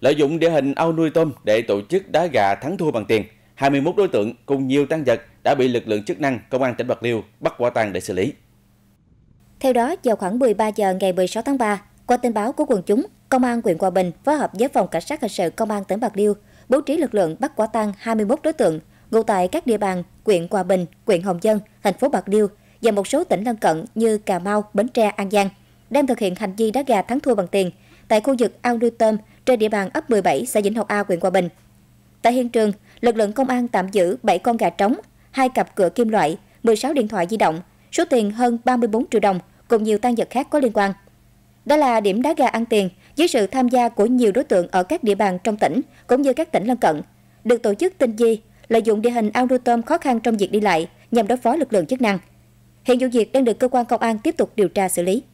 Lợi dụng địa hình ao nuôi tôm để tổ chức đá gà thắng thua bằng tiền, 21 đối tượng cùng nhiều tăng vật đã bị lực lượng chức năng công an tỉnh Bạc Liêu bắt quả tang để xử lý. Theo đó, vào khoảng 13 giờ ngày 16 tháng 3, qua tin báo của quần chúng, công an huyện Hòa Bình phối hợp với phòng cảnh sát hình sự công an tỉnh Bạc Liêu bố trí lực lượng bắt quả tang 21 đối tượng ngụ tại các địa bàn huyện Hòa Bình, huyện Hồng Dân, thành phố Bạc Liêu và một số tỉnh lân cận như Cà Mau, Bến Tre, An Giang đang thực hiện hành vi đá gà thắng thua bằng tiền tại khu vực ao nuôi tôm trên địa bàn ấp 17 xã Vĩnh Hậu A, huyện Hòa Bình. Tại hiện trường, lực lượng công an tạm giữ 7 con gà trống, hai cặp cửa kim loại, 16 điện thoại di động, số tiền hơn 34 triệu đồng cùng nhiều tăng vật khác có liên quan. Đó là điểm đá gà ăn tiền dưới sự tham gia của nhiều đối tượng ở các địa bàn trong tỉnh cũng như các tỉnh lân cận, được tổ chức tinh vi, lợi dụng địa hình ao nuôi tôm khó khăn trong việc đi lại nhằm đối phó lực lượng chức năng. Hiện vụ việc đang được cơ quan công an tiếp tục điều tra xử lý.